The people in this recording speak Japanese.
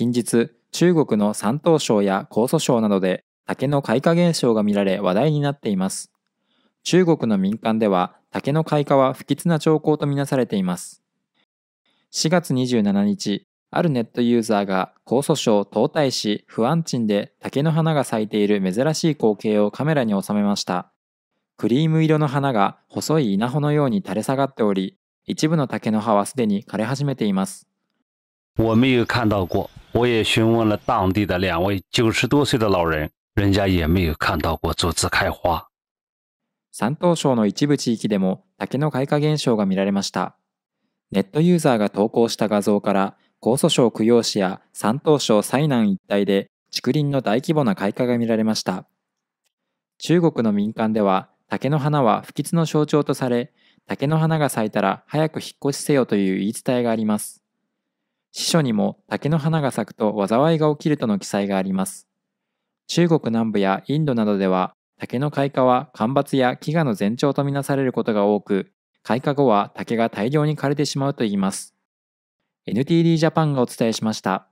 近日、中国の山東省や江蘇省などで竹の開花現象が見られ話題になっています。中国の民間では竹の開花は不吉な兆候とみなされています。4月27日、あるネットユーザーが江蘇省東大市不安鎮で竹の花が咲いている珍しい光景をカメラに収めました。クリーム色の花が細い稲穂のように垂れ下がっており、一部の竹の葉はすでに枯れ始めています。我没有看到过。我也询问了当地的两位九十多岁的老人，人家也没有看到过竹子开花。山東省の一部地域でも竹の開花現象が見られました。ネットユーザーが投稿した画像から、江蘇省供養市や山東省西南一帯で竹林の大規模な開花が見られました。中国の民間では、竹の花は不吉の象徴とされ、竹の花が咲いたら早く引っ越しせよという言い伝えがあります。司書にも竹の花が咲くと災いが起きるとの記載があります。中国南部やインドなどでは竹の開花は干ばつや飢餓の前兆とみなされることが多く、開花後は竹が大量に枯れてしまうといいます。NTD ジャパンがお伝えしました。